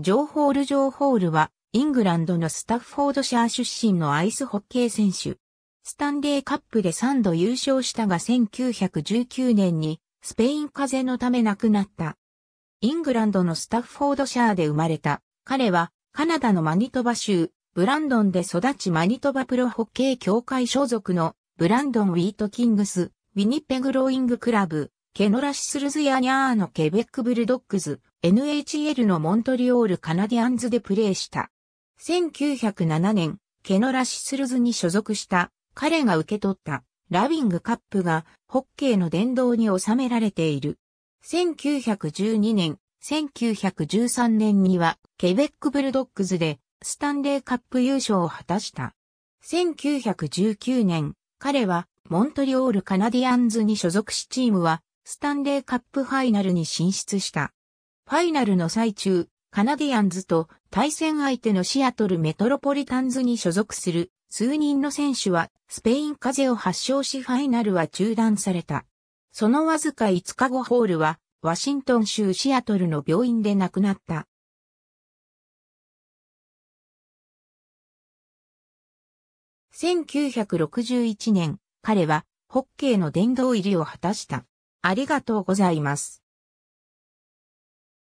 ジョー・ホール・ジョー・ホールは、イングランドのスタッフォードシャー出身のアイスホッケー選手。スタンレーカップで3度優勝したが1919年に、スペイン風邪のため亡くなった。イングランドのスタッフォードシャーで生まれた。彼は、カナダのマニトバ州、ブランドンで育ちマニトバプロホッケー協会所属の、ブランドン・ウィート・キングス、ウィニペグ・ローイング・クラブ、ケノラ・シスルズ・ヤニャーのケベック・ブルドッグズ、NHL のモントリオールカナディアンズでプレーした。1907年、ケノラ・シスルズに所属した彼が受け取ったラビングカップがホッケーの殿堂に収められている。1912年、1913年にはケベックブルドッグズでスタンレーカップ優勝を果たした。1919年、彼はモントリオールカナディアンズに所属しチームはスタンレーカップファイナルに進出した。ファイナルの最中、カナディアンズと対戦相手のシアトルメトロポリタンズに所属する数人の選手はスペイン風邪を発症しファイナルは中断された。そのわずか5日後ホールはワシントン州シアトルの病院で亡くなった。1961年、彼はホッケーの殿堂入りを果たした。ありがとうございます。